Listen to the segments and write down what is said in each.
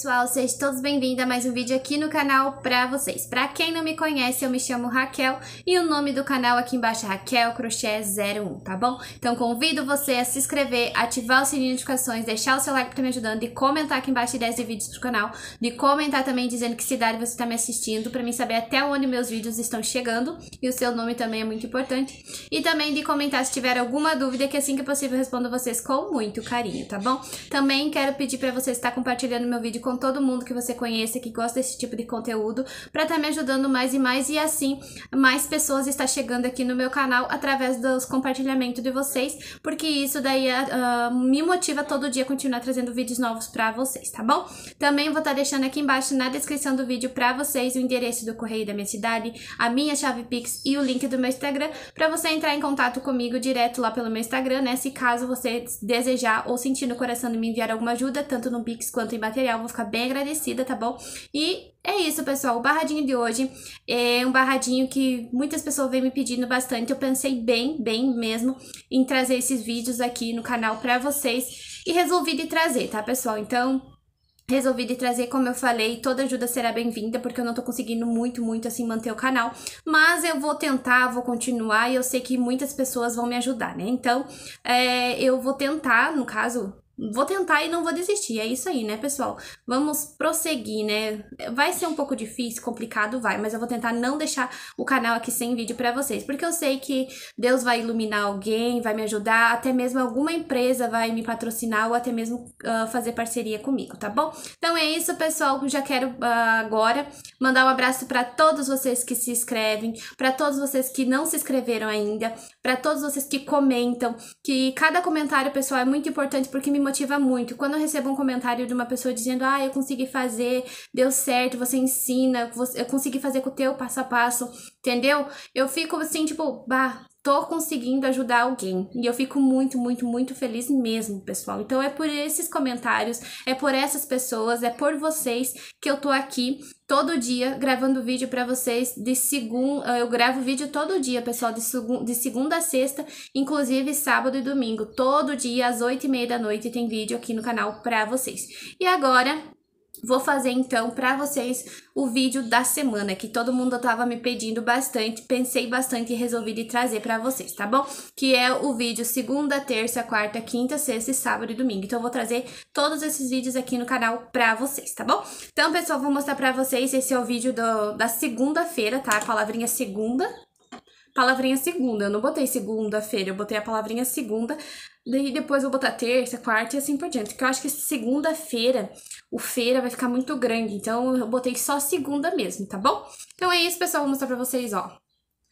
pessoal, sejam todos bem-vindos a mais um vídeo aqui no canal pra vocês. Pra quem não me conhece, eu me chamo Raquel e o nome do canal aqui embaixo é Raquel Crochê 01, tá bom? Então convido você a se inscrever, ativar o sininho de notificações, deixar o seu like pra me ajudando e comentar aqui embaixo ideias de vídeos do canal, de comentar também dizendo que cidade você tá me assistindo, pra mim saber até onde meus vídeos estão chegando e o seu nome também é muito importante. E também de comentar se tiver alguma dúvida que assim que possível eu respondo vocês com muito carinho, tá bom? Também quero pedir pra você estar compartilhando meu vídeo com com todo mundo que você conheça que gosta desse tipo de conteúdo, para estar tá me ajudando mais e mais e assim mais pessoas está chegando aqui no meu canal através dos compartilhamentos de vocês, porque isso daí uh, me motiva todo dia a continuar trazendo vídeos novos para vocês, tá bom? Também vou estar tá deixando aqui embaixo na descrição do vídeo para vocês o endereço do correio da minha cidade, a minha chave Pix e o link do meu Instagram para você entrar em contato comigo direto lá pelo meu Instagram, né? Se caso você desejar ou sentir no coração de me enviar alguma ajuda, tanto no Pix quanto em material, vou ficar ficar bem agradecida, tá bom? E é isso, pessoal. O barradinho de hoje é um barradinho que muitas pessoas vêm me pedindo bastante. Eu pensei bem, bem mesmo em trazer esses vídeos aqui no canal pra vocês e resolvi de trazer, tá, pessoal? Então, resolvi de trazer, como eu falei, toda ajuda será bem-vinda, porque eu não tô conseguindo muito, muito, assim, manter o canal, mas eu vou tentar, vou continuar, e eu sei que muitas pessoas vão me ajudar, né? Então, é, eu vou tentar, no caso, vou tentar e não vou desistir. É isso aí, né, pessoal? Vamos prosseguir, né? Vai ser um pouco difícil, complicado, vai, mas eu vou tentar não deixar o canal aqui sem vídeo para vocês, porque eu sei que Deus vai iluminar alguém, vai me ajudar, até mesmo alguma empresa vai me patrocinar ou até mesmo uh, fazer parceria comigo, tá bom? Então é isso, pessoal. Já quero uh, agora mandar um abraço para todos vocês que se inscrevem, para todos vocês que não se inscreveram ainda, para todos vocês que comentam, que cada comentário, pessoal, é muito importante porque me motiva muito. Quando eu recebo um comentário de uma pessoa dizendo, ah, eu consegui fazer, deu certo, você ensina, eu consegui fazer com o teu passo a passo, entendeu? Eu fico assim, tipo, bah, tô conseguindo ajudar alguém. E eu fico muito, muito, muito feliz mesmo, pessoal. Então é por esses comentários, é por essas pessoas, é por vocês que eu tô aqui todo dia gravando vídeo para vocês de segunda, ah, eu gravo vídeo todo dia, pessoal, de, segu, de segunda a sexta, inclusive sábado e domingo, todo dia às oito e meia da noite tem vídeo aqui no canal para vocês. E agora Vou fazer então para vocês o vídeo da semana que todo mundo tava me pedindo bastante, pensei bastante e resolvi de trazer para vocês, tá bom? Que é o vídeo segunda, terça, quarta, quinta, sexta, sábado e domingo. Então eu vou trazer todos esses vídeos aqui no canal para vocês, tá bom? Então, pessoal, vou mostrar para vocês esse é o vídeo do, da segunda-feira, tá? A palavrinha segunda, palavrinha segunda. Eu não botei segunda-feira, eu botei a palavrinha segunda Daí depois eu vou botar terça, quarta e assim por diante. Porque eu acho que segunda-feira, o feira vai ficar muito grande. Então eu botei só segunda mesmo, tá bom? Então é isso, pessoal. Vou mostrar pra vocês, ó.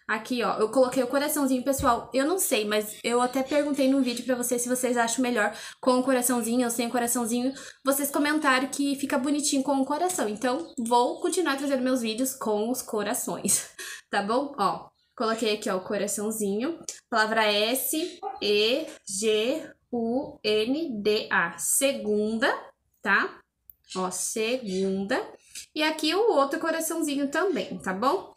Aqui, ó, eu coloquei o coraçãozinho, pessoal. Eu não sei, mas eu até perguntei no vídeo pra vocês se vocês acham melhor com o coraçãozinho ou sem o coraçãozinho. Vocês comentaram que fica bonitinho com o coração. Então, vou continuar trazendo meus vídeos com os corações, tá bom? Ó, Coloquei aqui, ó, o coraçãozinho. Palavra S, E, G, U, N, D, A. Segunda, tá? Ó, segunda. E aqui o outro coraçãozinho também, tá bom?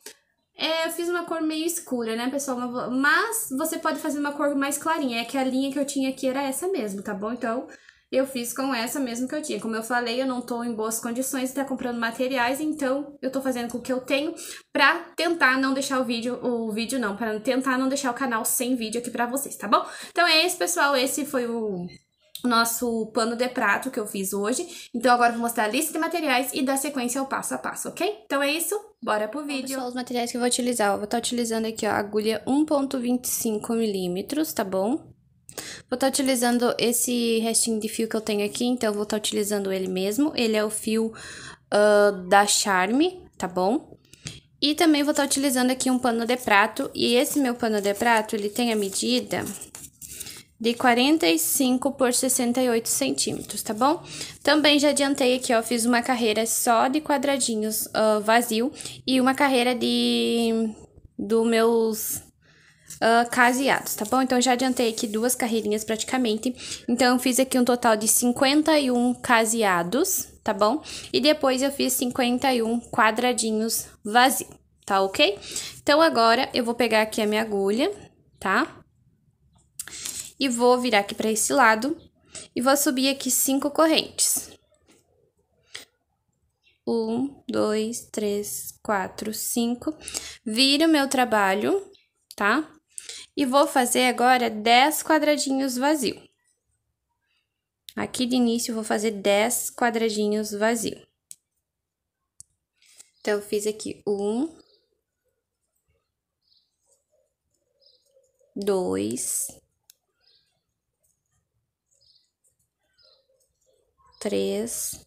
É, eu fiz uma cor meio escura, né, pessoal? Mas você pode fazer uma cor mais clarinha. É que a linha que eu tinha aqui era essa mesmo, tá bom? Então, eu fiz com essa mesmo que eu tinha. Como eu falei, eu não estou em boas condições de estar tá comprando materiais, então eu estou fazendo com o que eu tenho para tentar não deixar o vídeo, o vídeo não, para tentar não deixar o canal sem vídeo aqui para vocês, tá bom? Então é isso, pessoal, esse foi o nosso pano de prato que eu fiz hoje. Então agora vou mostrar a lista de materiais e dar sequência ao passo a passo, ok? Então é isso, bora pro vídeo. os materiais que eu vou utilizar, eu vou estar tá utilizando aqui, ó, agulha 1.25 milímetros, tá bom? Vou estar tá utilizando esse restinho de fio que eu tenho aqui, então eu vou estar tá utilizando ele mesmo. Ele é o fio uh, da Charme, tá bom? E também vou estar tá utilizando aqui um pano de prato, e esse meu pano de prato, ele tem a medida de 45 por 68 centímetros, tá bom? Também já adiantei aqui, ó, fiz uma carreira só de quadradinhos uh, vazio e uma carreira de... do meus uh, caseados, tá bom? Então, já adiantei aqui duas carreirinhas praticamente. Então, eu fiz aqui um total de 51 caseados, tá bom? E depois eu fiz 51 quadradinhos vazios, tá ok? Então, agora eu vou pegar aqui a minha agulha, tá? E vou virar aqui para esse lado e vou subir aqui cinco correntes. Um, dois, três, quatro, cinco. Viro meu trabalho, tá? E vou fazer agora 10 quadradinhos vazio. Aqui de início, vou fazer 10 quadradinhos vazio. Então, eu fiz aqui um, dois, três,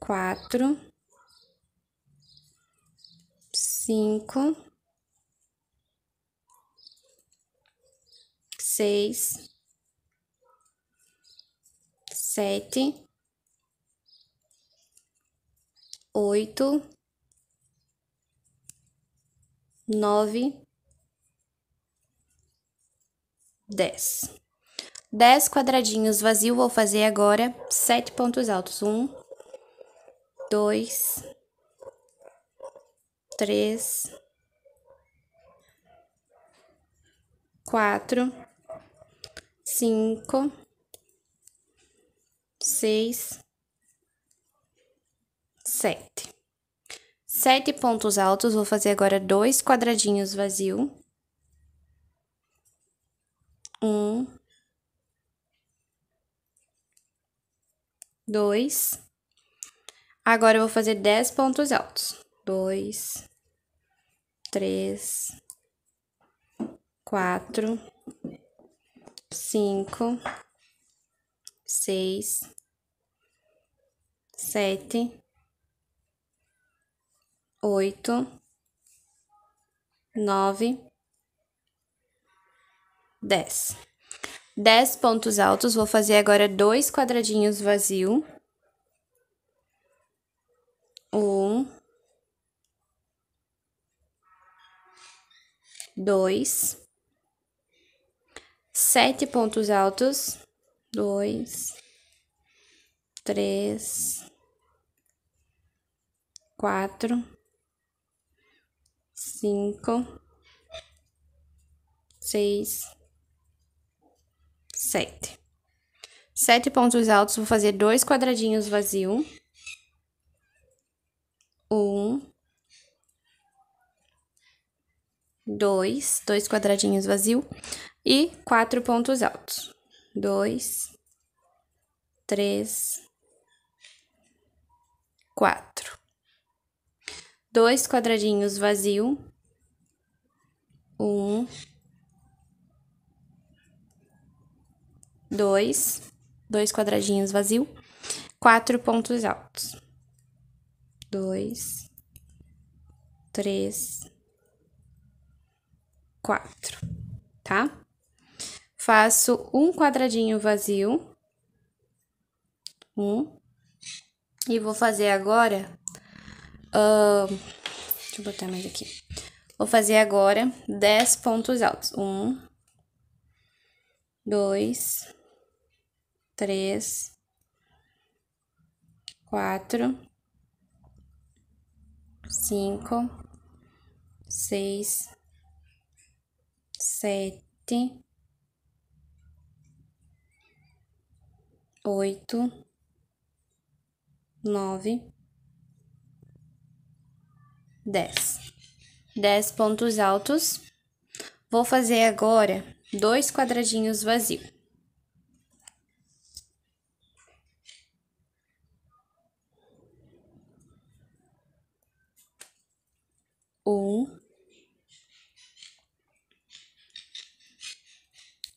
quatro cinco, seis, sete, oito, nove, dez. Dez quadradinhos vazio, vou fazer agora sete pontos altos. Um, dois, três, quatro, cinco, seis, sete. Sete pontos altos, vou fazer agora dois quadradinhos vazio. Um, dois. Agora eu vou fazer dez pontos altos. Dois, três, quatro, cinco, seis, sete, oito, nove, dez. Dez pontos altos, vou fazer agora dois quadradinhos vazio. Um. dois, sete pontos altos, dois, três, quatro, cinco, seis, sete. Sete pontos altos, vou fazer dois quadradinhos vazios, Um, 2, dois quadradinhos vazio e quatro pontos altos. 2, 3, 4. Dois quadradinhos vazio. Um, dois, dois quadradinhos vazio, quatro pontos altos. Dois, três, quatro, tá? Faço um quadradinho vazio. Um. E vou fazer agora... Uh, deixa eu botar mais aqui. Vou fazer agora 10 pontos altos. Um, dois, três, quatro, cinco, seis, sete, oito, nove, dez. Dez pontos altos. Vou fazer agora dois quadradinhos vazios.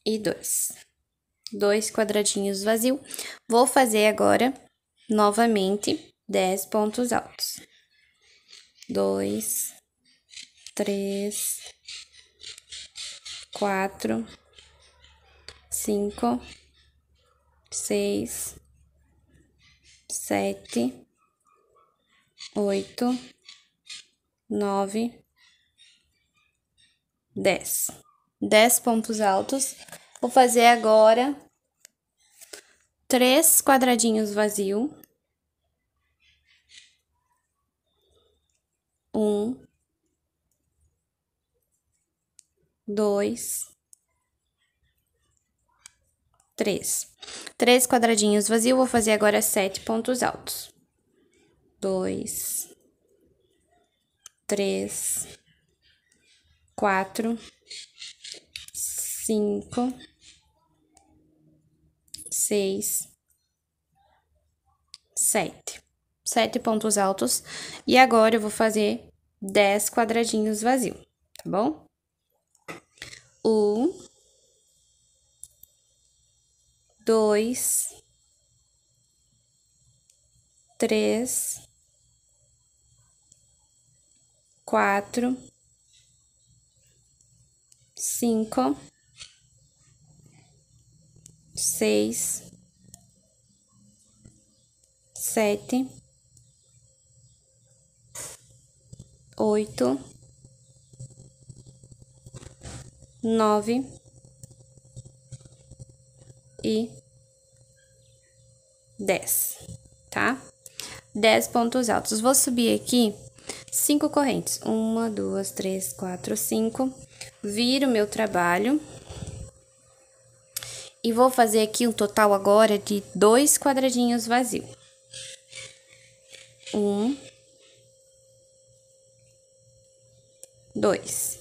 e dois. Dois quadradinhos vazios. Vou fazer agora, novamente, dez pontos altos. Dois, três, quatro, cinco, seis, sete, oito, nove, dez. 10 pontos altos. Vou fazer agora três quadradinhos vazio. Um, dois, três. Três quadradinhos vazio, vou fazer agora sete pontos altos. Dois, três, quatro cinco, seis, sete. Sete pontos altos. E agora eu vou fazer dez quadradinhos vazios, tá bom? Um, dois, três, quatro, cinco seis, sete, oito, nove e dez, tá? Dez pontos altos. Vou subir aqui cinco correntes. Uma, duas, três, quatro, cinco. Viro meu trabalho e vou fazer aqui um total agora de dois quadradinhos vazios. Um. Dois.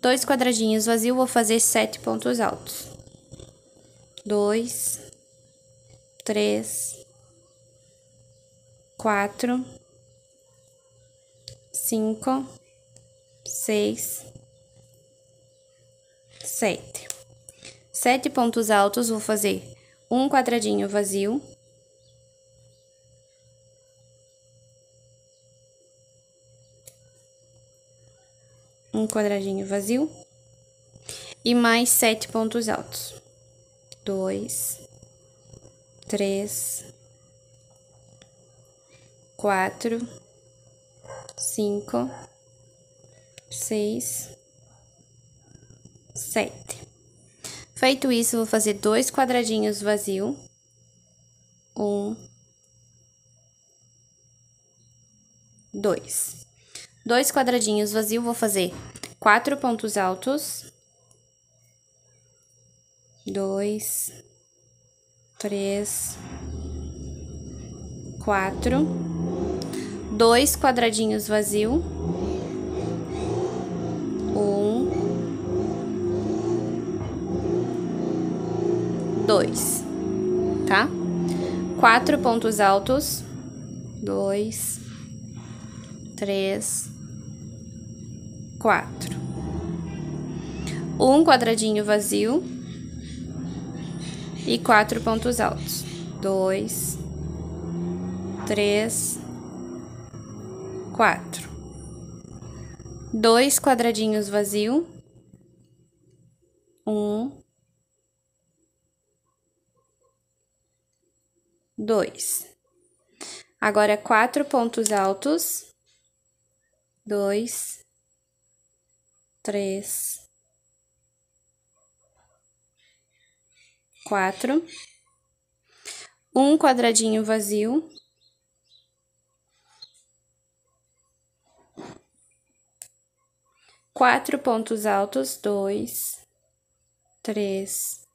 Dois quadradinhos vazios, vou fazer sete pontos altos. Dois. Três. Quatro. Cinco. Seis. Sete. Sete pontos altos, vou fazer um quadradinho vazio. Um quadradinho vazio. E mais sete pontos altos. Dois, três, quatro, cinco, seis, sete. Feito isso, vou fazer dois quadradinhos vazio. Um. Dois. Dois quadradinhos vazio, vou fazer quatro pontos altos. Dois. Três. Quatro. Dois quadradinhos vazio. Um dois, tá? Quatro pontos altos, dois, três, quatro. Um quadradinho vazio e quatro pontos altos, dois, três, quatro. Dois quadradinhos vazio, um, dois. Agora, quatro pontos altos. Dois, três, quatro. Um quadradinho vazio. Quatro pontos altos. Dois, três,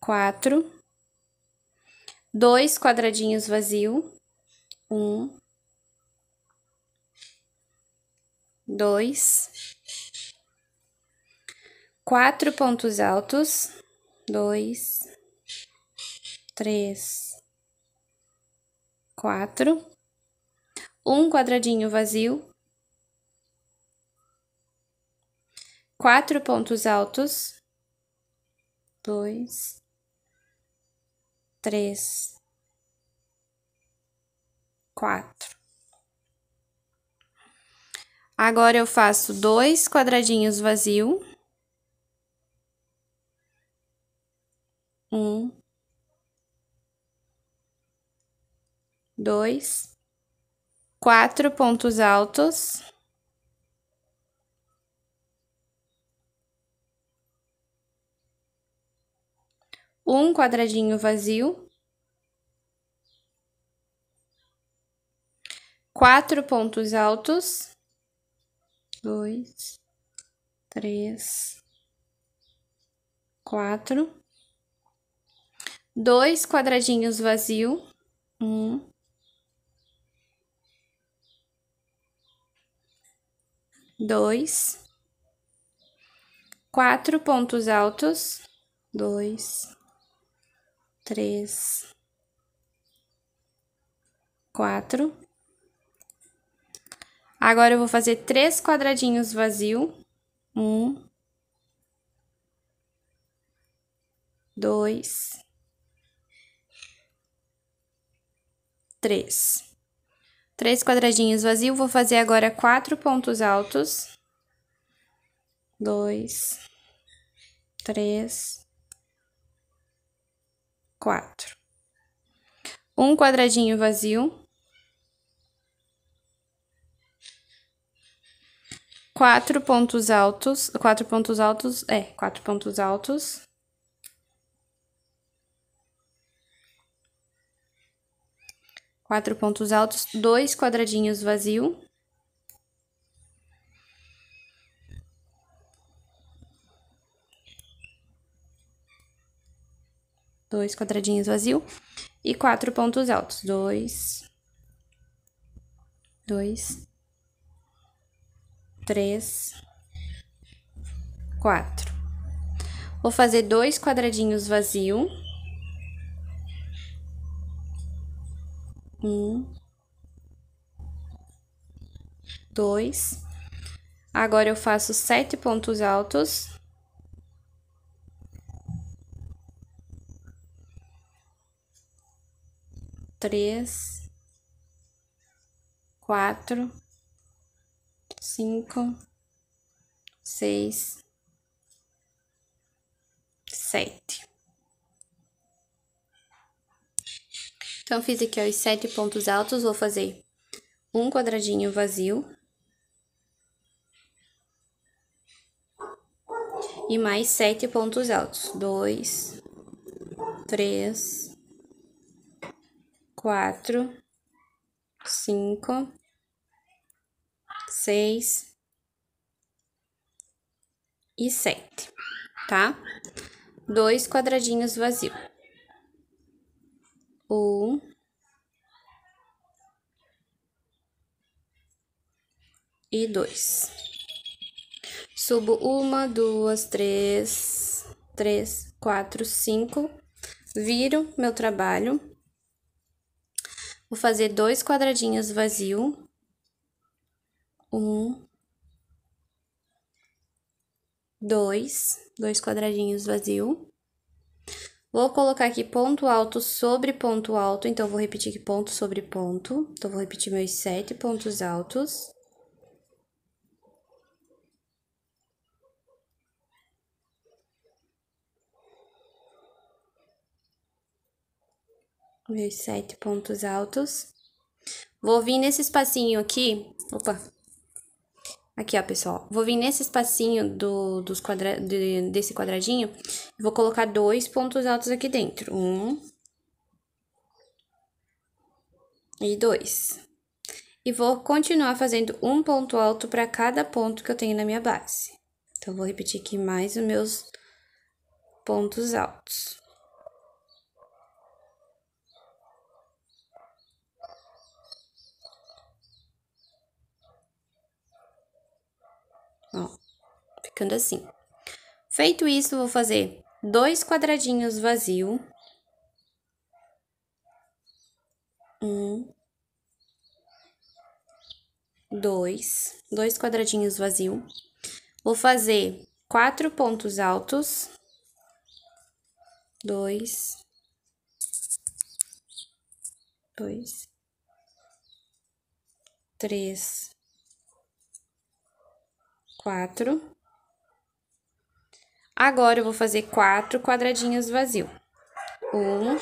quatro dois quadradinhos vazio, um, dois, quatro pontos altos, dois, três, quatro, um quadradinho vazio, quatro pontos altos, dois, três, quatro. Agora eu faço dois quadradinhos vazio. Um, dois, quatro pontos altos. um quadradinho vazio, quatro pontos altos, dois, três, quatro, dois quadradinhos vazio, um, dois, quatro pontos altos, dois, três, quatro. Agora eu vou fazer três quadradinhos vazio. Um, dois, três. Três quadradinhos vazio, vou fazer agora quatro pontos altos. Dois, três, quatro. Um quadradinho vazio. Quatro pontos altos, quatro pontos altos, é, quatro pontos altos. Quatro pontos altos, dois quadradinhos vazio. dois quadradinhos vazio e quatro pontos altos. Dois, dois, três, quatro. Vou fazer dois quadradinhos vazio. Um, dois. Agora eu faço sete pontos altos. três, quatro, cinco, seis, sete. Então, fiz aqui os sete pontos altos, vou fazer um quadradinho vazio. E mais sete pontos altos. Dois, três, quatro, cinco, seis e sete, tá? Dois quadradinhos vazios, Um, e dois. Subo uma, duas, três, três, quatro, cinco. Viro meu trabalho Vou fazer dois quadradinhos vazio. Um. Dois. Dois quadradinhos vazio. Vou colocar aqui ponto alto sobre ponto alto, então vou repetir aqui ponto sobre ponto. Então, vou repetir meus sete pontos altos. meus sete pontos altos. Vou vir nesse espacinho aqui, opa, aqui ó pessoal, vou vir nesse espacinho do, dos quadra, de, desse quadradinho, vou colocar dois pontos altos aqui dentro, um e dois. E vou continuar fazendo um ponto alto para cada ponto que eu tenho na minha base. Então, vou repetir aqui mais os meus pontos altos. Ó, ficando assim. Feito isso, vou fazer dois quadradinhos vazio. Um. Dois. Dois quadradinhos vazio. Vou fazer quatro pontos altos. Dois. Dois. Três quatro. Agora, eu vou fazer quatro quadradinhos vazio. Um,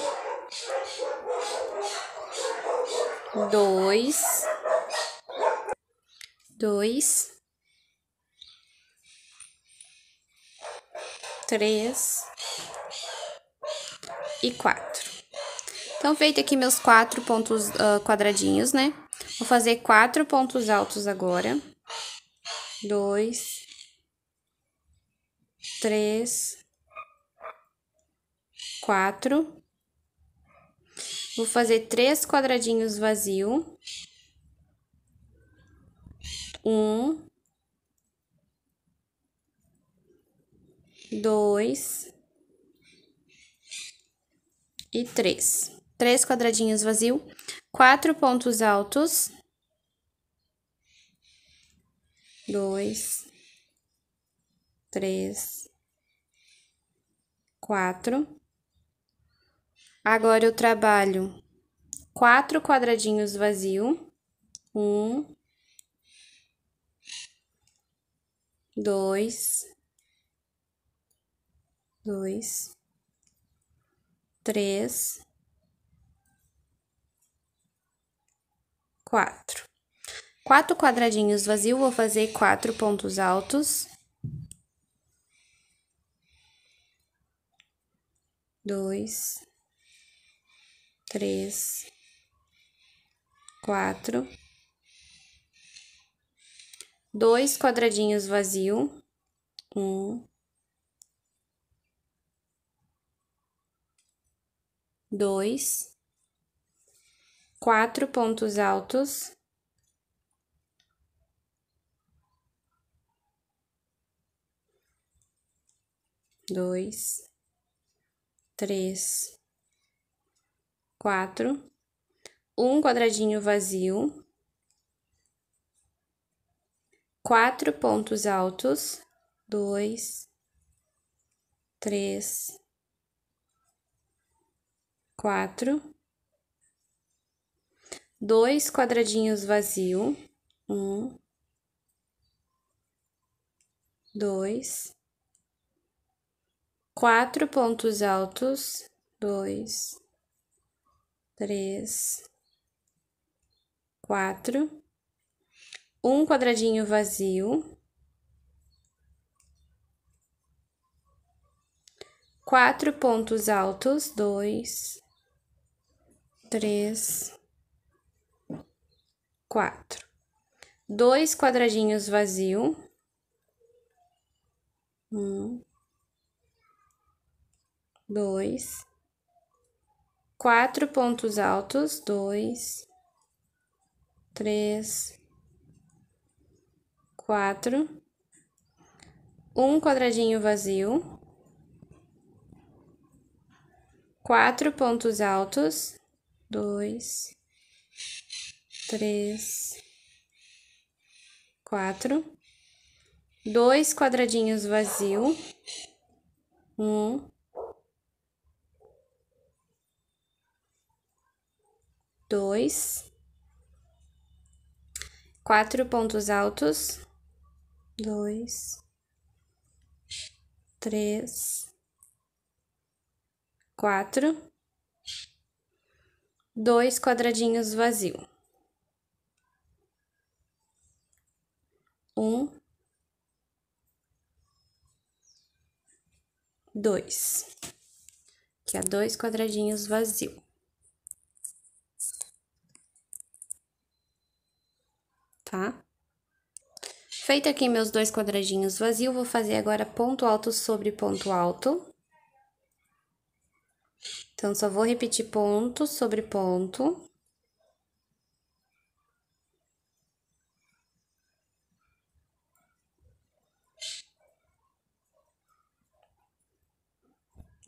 dois, dois, três e quatro. Então, feito aqui meus quatro pontos uh, quadradinhos, né? Vou fazer quatro pontos altos agora dois, três, quatro. Vou fazer três quadradinhos vazio. Um, dois e três. Três quadradinhos vazio, quatro pontos altos. dois, três, quatro. Agora eu trabalho quatro quadradinhos vazio. Um, dois, dois, três, quatro. Quatro quadradinhos vazios, vou fazer quatro pontos altos. Dois, três, quatro. Dois quadradinhos vazios. Um. Dois. Quatro pontos altos. dois, três, quatro, um quadradinho vazio, quatro pontos altos, dois, três, quatro, dois quadradinhos vazio, um, dois, quatro pontos altos, dois, três, quatro, um quadradinho vazio, quatro pontos altos, dois, três, quatro, dois quadradinhos vazio, um dois, quatro pontos altos, dois, três, quatro, um quadradinho vazio, quatro pontos altos, dois, três, quatro, dois quadradinhos vazio, um, dois, quatro pontos altos, dois, três, quatro, dois quadradinhos vazio, um, dois, que é dois quadradinhos vazio. tá? Feito aqui meus dois quadradinhos vazios, vou fazer agora ponto alto sobre ponto alto. Então, só vou repetir ponto sobre ponto.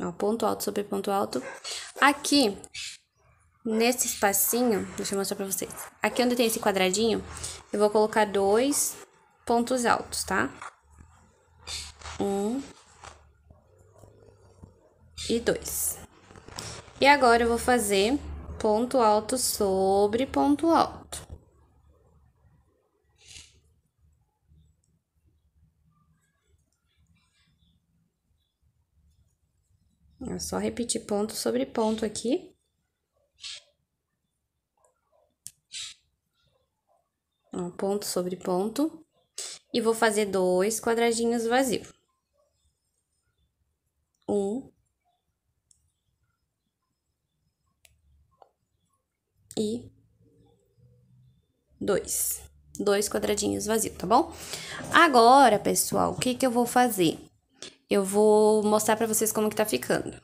Ó, ponto alto sobre ponto alto. Aqui, nesse espacinho, deixa eu mostrar pra vocês. Aqui onde tem esse quadradinho, eu vou colocar dois pontos altos, tá? Um e dois. E agora eu vou fazer ponto alto sobre ponto alto. É só repetir ponto sobre ponto aqui. Um ponto sobre ponto. E vou fazer dois quadradinhos vazios. Um. E dois. Dois quadradinhos vazios, tá bom? Agora, pessoal, o que que eu vou fazer? Eu vou mostrar pra vocês como que tá ficando.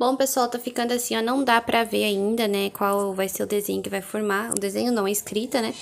Bom, pessoal, tá ficando assim, ó, não dá pra ver ainda, né, qual vai ser o desenho que vai formar. O desenho não, é escrita, né?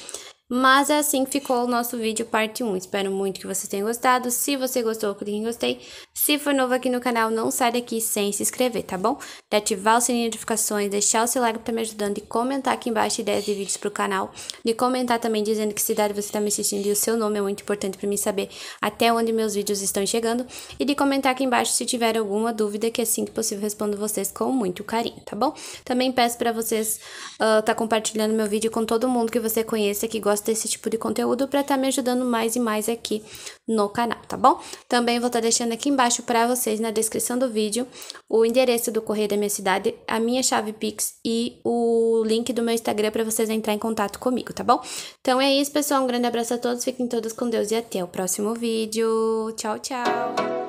Mas é assim que ficou o nosso vídeo parte 1. Espero muito que vocês tenham gostado. Se você gostou, clique em gostei. Se for novo aqui no canal, não sai daqui sem se inscrever, tá bom? De ativar o sininho de notificações, deixar o seu like pra me ajudando, de comentar aqui embaixo ideias de vídeos pro canal, de comentar também dizendo que cidade você tá me assistindo e o seu nome é muito importante pra mim saber até onde meus vídeos estão chegando, e de comentar aqui embaixo se tiver alguma dúvida que é assim que possível respondo vocês com muito carinho, tá bom? Também peço pra vocês uh, tá compartilhando meu vídeo com todo mundo que você conheça que gosta desse tipo de conteúdo pra tá me ajudando mais e mais aqui no canal, tá bom? Também vou estar tá deixando aqui embaixo deixo para vocês na descrição do vídeo o endereço do correio da minha cidade, a minha chave Pix e o link do meu Instagram para vocês entrar em contato comigo, tá bom? Então é isso, pessoal. Um grande abraço a todos, fiquem todos com Deus e até o próximo vídeo. Tchau, tchau!